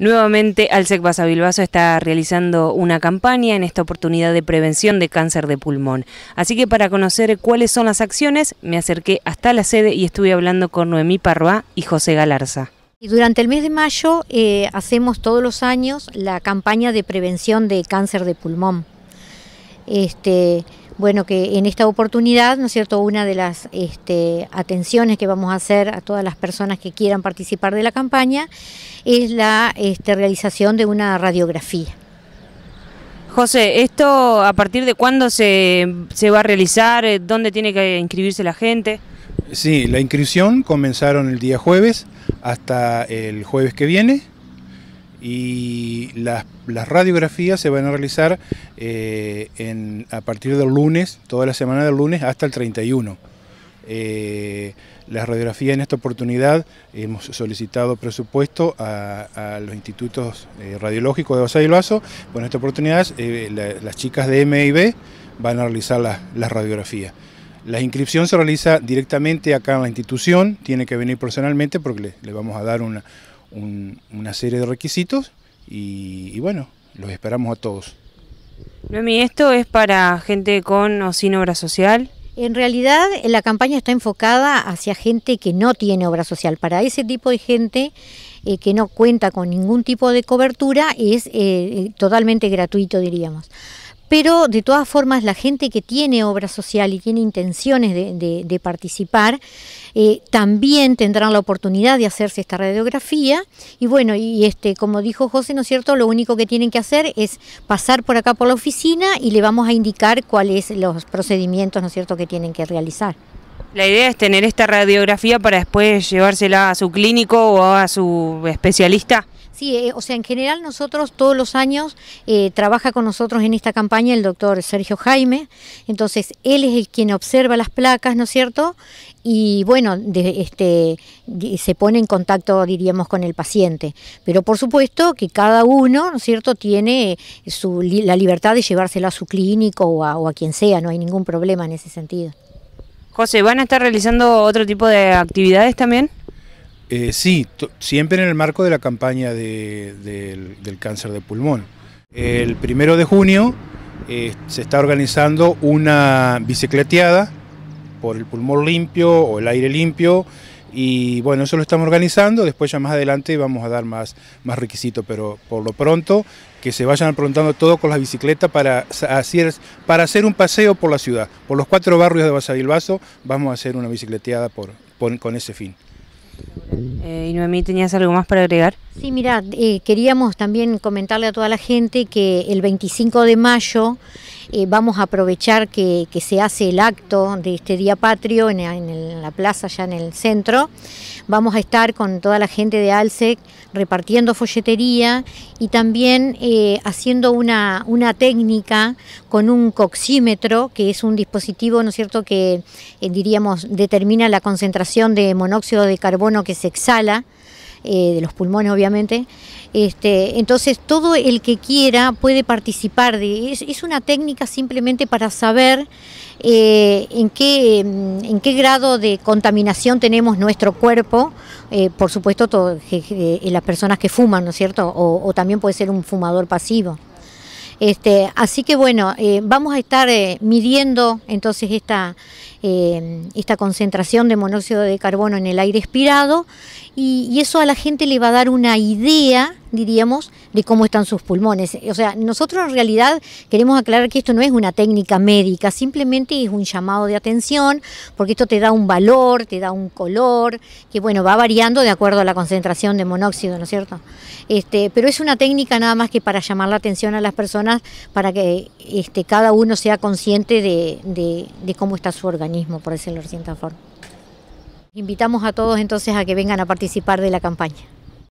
Nuevamente, Alsec Basavilbaso está realizando una campaña en esta oportunidad de prevención de cáncer de pulmón. Así que para conocer cuáles son las acciones, me acerqué hasta la sede y estuve hablando con Noemí Parroá y José Galarza. Y durante el mes de mayo eh, hacemos todos los años la campaña de prevención de cáncer de pulmón. Este, bueno, que en esta oportunidad, ¿no es cierto?, una de las este, atenciones que vamos a hacer a todas las personas que quieran participar de la campaña es la este, realización de una radiografía. José, ¿esto a partir de cuándo se, se va a realizar? Eh, ¿Dónde tiene que inscribirse la gente? Sí, la inscripción comenzaron el día jueves hasta el jueves que viene y las, las, radiografías se van a realizar eh, en, a partir del lunes, toda la semana del lunes hasta el 31. Eh, las la radiografía en esta oportunidad hemos solicitado presupuesto a, los institutos eh, radiológicos de Osa y Loazo. Bueno, en esta oportunidad las chicas de MIB van a realizar las radiografías. La inscripción se realiza directamente acá en la institución, tiene que venir personalmente porque le vamos a dar una, una serie de requisitos y, bueno, los esperamos a todos. Noemi, ¿esto es para gente con o sin obra social? En realidad la campaña está enfocada hacia gente que no tiene obra social. Para ese tipo de gente eh, que no cuenta con ningún tipo de cobertura es eh, eh, totalmente gratuito, diríamos pero de todas formas la gente que tiene obra social y tiene intenciones de, participar, eh, también tendrán la oportunidad de hacerse esta radiografía y bueno, y este, como dijo José, ¿no es cierto? Lo único que tienen que hacer es pasar por acá por la oficina y le vamos a indicar cuáles los procedimientos, ¿no es cierto?, que tienen que realizar. La idea es tener esta radiografía para después llevársela a su clínico o a su especialista. Sí, eh, o sea, en general nosotros todos los años eh, trabaja con nosotros en esta campaña el doctor Sergio Jaime, entonces él es el quien observa las placas, ¿no es cierto? Y bueno, de, este, se pone en contacto, diríamos, con el paciente. Pero por supuesto que cada uno, ¿no es cierto?, tiene eh, su, la libertad de llevárselo a su clínico o a quien sea, no hay ningún problema en ese sentido. José, ¿van a estar realizando otro tipo de actividades también? Eh, sí, siempre en el marco de la campaña del, cáncer de pulmón. El primero de junio eh, se está organizando una bicicleteada por el pulmón limpio o el aire limpio y bueno, eso lo estamos organizando, después ya más adelante vamos a dar más, más requisitos, pero por lo pronto que se vayan aprontando todo con la bicicleta para hacer, para hacer un paseo por la ciudad. Por los cuatro barrios de Basavilbaso vamos a hacer una bicicleteada con ese fin. Eh, y Noemí, ¿tenías algo más para agregar? Sí, mira, eh, queríamos también comentarle a toda la gente que el 25 de mayo eh, vamos a aprovechar que, se hace el acto de este Día Patrio en, la plaza, ya en el centro. Vamos a estar con toda la gente de ALSEC repartiendo folletería y también eh, haciendo una, técnica con un coxímetro, que es un dispositivo, ¿no es cierto?, que eh, diríamos determina la concentración de monóxido de carbono que se exhala eh, de los pulmones obviamente. Este, entonces todo el que quiera puede participar de, es, una técnica simplemente para saber eh, en, qué, mm, en qué grado de contaminación tenemos nuestro cuerpo, eh, por supuesto las personas que fuman, ¿no es cierto? O, también puede ser un fumador pasivo. Este, así que bueno, vamos a estar midiendo entonces esta, esta concentración de monóxido de carbono en el aire expirado y, eso a la gente le va a dar una idea, diríamos, de cómo están sus pulmones. O sea, nosotros en realidad queremos aclarar que esto no es una técnica médica, simplemente es un llamado de atención, porque esto te da un valor, te da un color, que bueno, va variando de acuerdo a la concentración de monóxido, ¿no es cierto? Este, pero es una técnica nada más que para llamar la atención a las personas, para que este, cada uno sea consciente de, de, de cómo está su organismo, por decirlo de cierta forma. Invitamos a todos entonces a que vengan a participar de la campaña.